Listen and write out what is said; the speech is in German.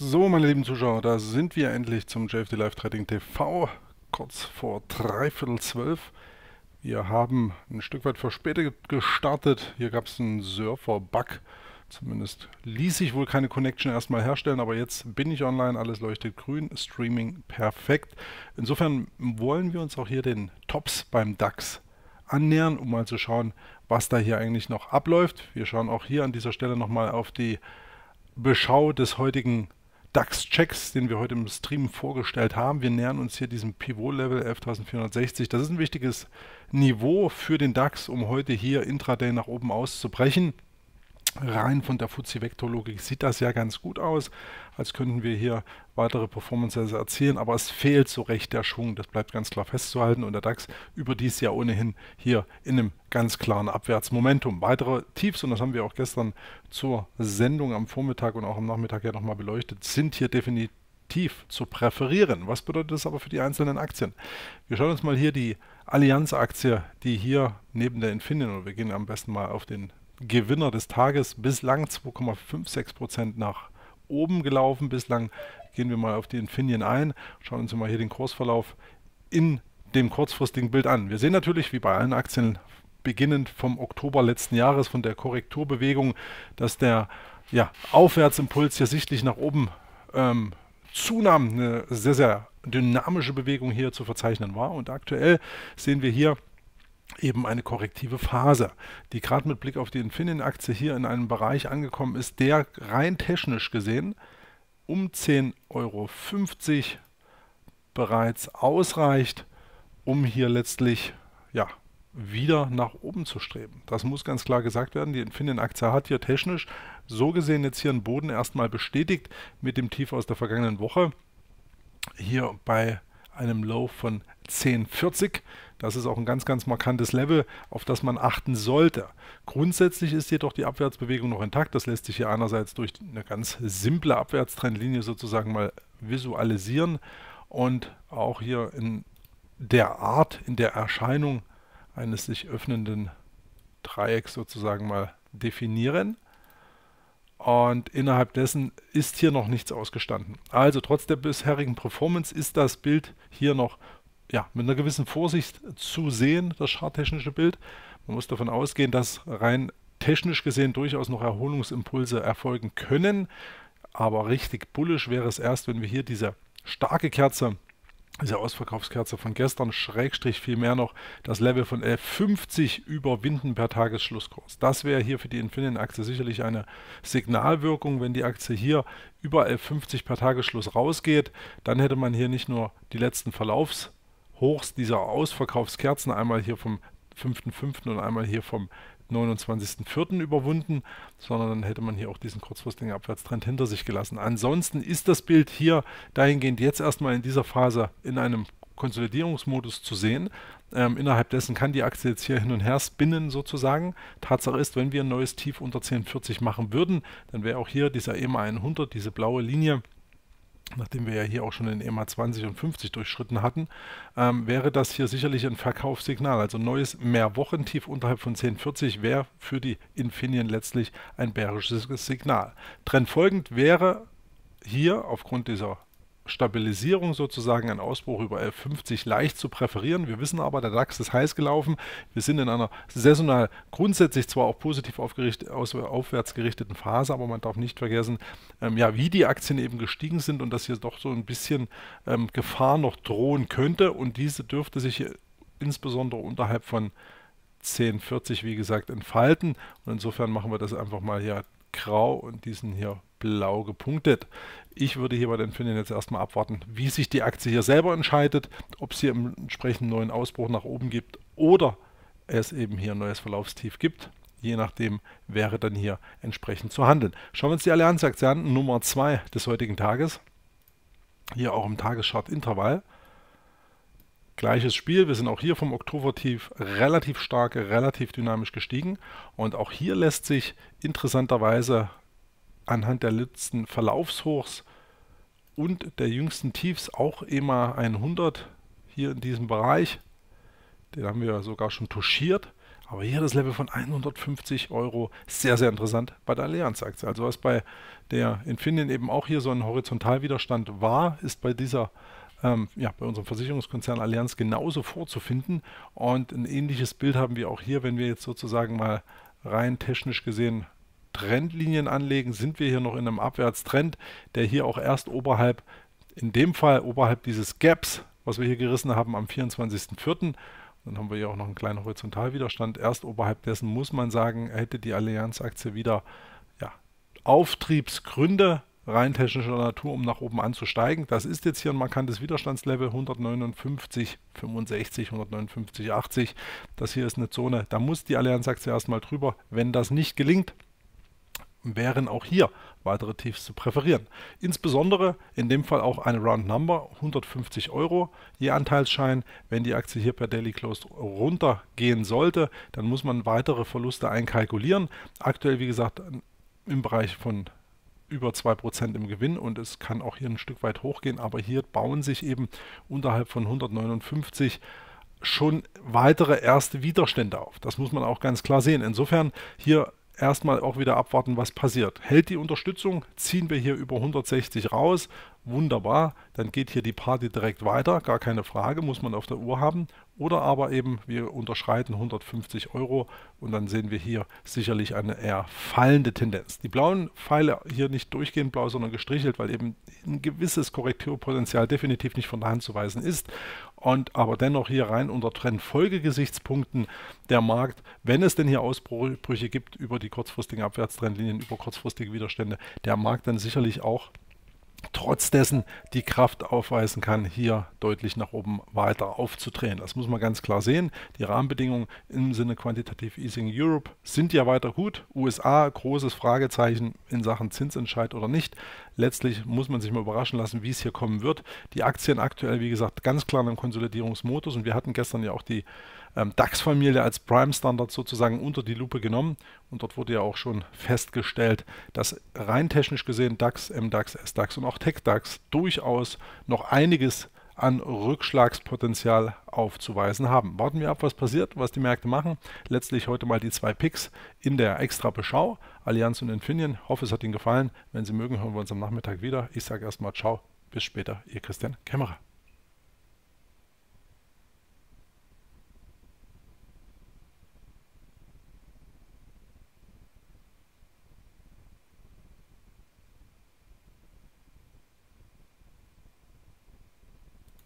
So, meine lieben Zuschauer, da sind wir endlich zum JFD Live Trading TV, kurz vor dreiviertel zwölf. Wir haben ein Stück weit verspätet gestartet. Hier gab es einen Surfer-Bug. Zumindest ließ sich wohl keine Connection erstmal herstellen, aber jetzt bin ich online, alles leuchtet grün, Streaming perfekt. Insofern wollen wir uns auch hier den Tops beim DAX annähern, um mal zu schauen, was da hier eigentlich noch abläuft. Wir schauen auch hier an dieser Stelle nochmal auf die Beschau des heutigen DAX-Checks, den wir heute im Stream vorgestellt haben. Wir nähern uns hier diesem Pivot-Level 11.460. Das ist ein wichtiges Niveau für den DAX, um heute hier intraday nach oben auszubrechen rein von der fuzzi Logik sieht das ja ganz gut aus, als könnten wir hier weitere Performances erzielen, aber es fehlt so recht der Schwung, das bleibt ganz klar festzuhalten und der DAX überdies ja ohnehin hier in einem ganz klaren Abwärtsmomentum. Weitere Tiefs, und das haben wir auch gestern zur Sendung am Vormittag und auch am Nachmittag ja nochmal beleuchtet, sind hier definitiv zu präferieren. Was bedeutet das aber für die einzelnen Aktien? Wir schauen uns mal hier die Allianz-Aktie, die hier neben der Infineon, oder wir gehen am besten mal auf den Gewinner des Tages bislang 2,56% nach oben gelaufen. Bislang gehen wir mal auf die Infineon ein. Schauen uns mal hier den Kursverlauf in dem kurzfristigen Bild an. Wir sehen natürlich, wie bei allen Aktien, beginnend vom Oktober letzten Jahres, von der Korrekturbewegung, dass der ja, Aufwärtsimpuls hier sichtlich nach oben ähm, zunahm. Eine sehr, sehr dynamische Bewegung hier zu verzeichnen war. Und aktuell sehen wir hier eben eine korrektive Phase, die gerade mit Blick auf die Infineon-Aktie hier in einem Bereich angekommen ist, der rein technisch gesehen um 10,50 Euro bereits ausreicht, um hier letztlich ja, wieder nach oben zu streben. Das muss ganz klar gesagt werden. Die Infineon-Aktie hat hier technisch so gesehen jetzt hier einen Boden erstmal bestätigt mit dem Tief aus der vergangenen Woche. Hier bei einem Low von 1040. Das ist auch ein ganz, ganz markantes Level, auf das man achten sollte. Grundsätzlich ist jedoch die Abwärtsbewegung noch intakt. Das lässt sich hier einerseits durch eine ganz simple Abwärtstrendlinie sozusagen mal visualisieren und auch hier in der Art, in der Erscheinung eines sich öffnenden Dreiecks sozusagen mal definieren. Und innerhalb dessen ist hier noch nichts ausgestanden. Also trotz der bisherigen Performance ist das Bild hier noch ja, mit einer gewissen Vorsicht zu sehen, das schartechnische Bild. Man muss davon ausgehen, dass rein technisch gesehen durchaus noch Erholungsimpulse erfolgen können. Aber richtig bullisch wäre es erst, wenn wir hier diese starke Kerze, diese Ausverkaufskerze von gestern, Schrägstrich vielmehr noch, das Level von 11,50 überwinden per Tagesschlusskurs. Das wäre hier für die Infineon-Aktie sicherlich eine Signalwirkung. Wenn die Aktie hier über 11,50 per Tagesschluss rausgeht, dann hätte man hier nicht nur die letzten Verlaufs- Hochs dieser Ausverkaufskerzen, einmal hier vom 5.5. und einmal hier vom 29.4. überwunden, sondern dann hätte man hier auch diesen kurzfristigen Abwärtstrend hinter sich gelassen. Ansonsten ist das Bild hier dahingehend jetzt erstmal in dieser Phase in einem Konsolidierungsmodus zu sehen. Ähm, innerhalb dessen kann die Aktie jetzt hier hin und her spinnen sozusagen. Tatsache ist, wenn wir ein neues Tief unter 10,40 machen würden, dann wäre auch hier dieser EMA 100, diese blaue Linie, nachdem wir ja hier auch schon den EMA 20 und 50 durchschritten hatten, ähm, wäre das hier sicherlich ein Verkaufssignal. Also neues Mehrwochentief unterhalb von 10,40 wäre für die Infineon letztlich ein bärisches Signal. Trendfolgend wäre hier aufgrund dieser Stabilisierung sozusagen ein Ausbruch über 1150 leicht zu präferieren. Wir wissen aber, der DAX ist heiß gelaufen. Wir sind in einer saisonal grundsätzlich zwar auch positiv aufwärts gerichteten Phase, aber man darf nicht vergessen, ähm, ja, wie die Aktien eben gestiegen sind und dass hier doch so ein bisschen ähm, Gefahr noch drohen könnte. Und diese dürfte sich insbesondere unterhalb von 1040, wie gesagt, entfalten. Und insofern machen wir das einfach mal hier grau und diesen hier blau gepunktet. Ich würde hier bei den Finnen jetzt erstmal abwarten, wie sich die Aktie hier selber entscheidet, ob es hier einen entsprechenden neuen Ausbruch nach oben gibt oder es eben hier ein neues Verlaufstief gibt. Je nachdem wäre dann hier entsprechend zu handeln. Schauen wir uns die Allianz-Aktie an, Nummer 2 des heutigen Tages. Hier auch im tagesschart intervall Gleiches Spiel, wir sind auch hier vom Oktobertief relativ stark, relativ dynamisch gestiegen und auch hier lässt sich interessanterweise anhand der letzten Verlaufshochs und der jüngsten Tiefs auch EMA 100 hier in diesem Bereich. Den haben wir sogar schon touchiert. Aber hier das Level von 150 Euro, sehr, sehr interessant bei der Allianz-Aktie. Also was bei der Infineon eben auch hier so ein Horizontalwiderstand war, ist bei dieser ähm, ja, bei unserem Versicherungskonzern Allianz genauso vorzufinden. Und ein ähnliches Bild haben wir auch hier, wenn wir jetzt sozusagen mal rein technisch gesehen Trendlinien anlegen, sind wir hier noch in einem Abwärtstrend, der hier auch erst oberhalb, in dem Fall oberhalb dieses Gaps, was wir hier gerissen haben am 24.04., dann haben wir hier auch noch einen kleinen Horizontalwiderstand. Erst oberhalb dessen muss man sagen, hätte die Allianz-Aktie wieder ja, Auftriebsgründe, rein technischer Natur, um nach oben anzusteigen. Das ist jetzt hier ein markantes Widerstandslevel 159, 65, 159, 80. Das hier ist eine Zone, da muss die Allianz Aktie erstmal drüber. Wenn das nicht gelingt, wären auch hier weitere Tiefs zu präferieren. Insbesondere in dem Fall auch eine Round Number, 150 Euro je Anteilsschein. Wenn die Aktie hier per Daily Closed runtergehen sollte, dann muss man weitere Verluste einkalkulieren. Aktuell, wie gesagt, im Bereich von über 2% im Gewinn und es kann auch hier ein Stück weit hochgehen, aber hier bauen sich eben unterhalb von 159 schon weitere erste Widerstände auf. Das muss man auch ganz klar sehen. Insofern hier erstmal auch wieder abwarten, was passiert. Hält die Unterstützung, ziehen wir hier über 160 raus, wunderbar, dann geht hier die Party direkt weiter, gar keine Frage, muss man auf der Uhr haben oder aber eben wir unterschreiten 150 Euro und dann sehen wir hier sicherlich eine eher fallende Tendenz. Die blauen Pfeile hier nicht durchgehend blau, sondern gestrichelt, weil eben ein gewisses Korrekturpotenzial definitiv nicht von der Hand zu weisen ist. Und aber dennoch hier rein unter Trendfolgegesichtspunkten der Markt, wenn es denn hier Ausbrüche gibt über die kurzfristigen Abwärtstrendlinien, über kurzfristige Widerstände, der Markt dann sicherlich auch trotz dessen die Kraft aufweisen kann, hier deutlich nach oben weiter aufzudrehen. Das muss man ganz klar sehen. Die Rahmenbedingungen im Sinne Quantitative Easing Europe sind ja weiter gut. USA, großes Fragezeichen in Sachen Zinsentscheid oder nicht. Letztlich muss man sich mal überraschen lassen, wie es hier kommen wird. Die Aktien aktuell, wie gesagt, ganz klar im Konsolidierungsmodus und wir hatten gestern ja auch die ähm, DAX-Familie als Prime-Standard sozusagen unter die Lupe genommen und dort wurde ja auch schon festgestellt, dass rein technisch gesehen DAX, MDAX, SDAX und auch TechDAX durchaus noch einiges an Rückschlagspotenzial aufzuweisen haben. Warten wir ab, was passiert, was die Märkte machen. Letztlich heute mal die zwei Picks in der extra Beschau. Allianz und Infineon. Hoffe, es hat Ihnen gefallen. Wenn Sie mögen, hören wir uns am Nachmittag wieder. Ich sage erstmal Ciao. Bis später, Ihr Christian Kämmerer.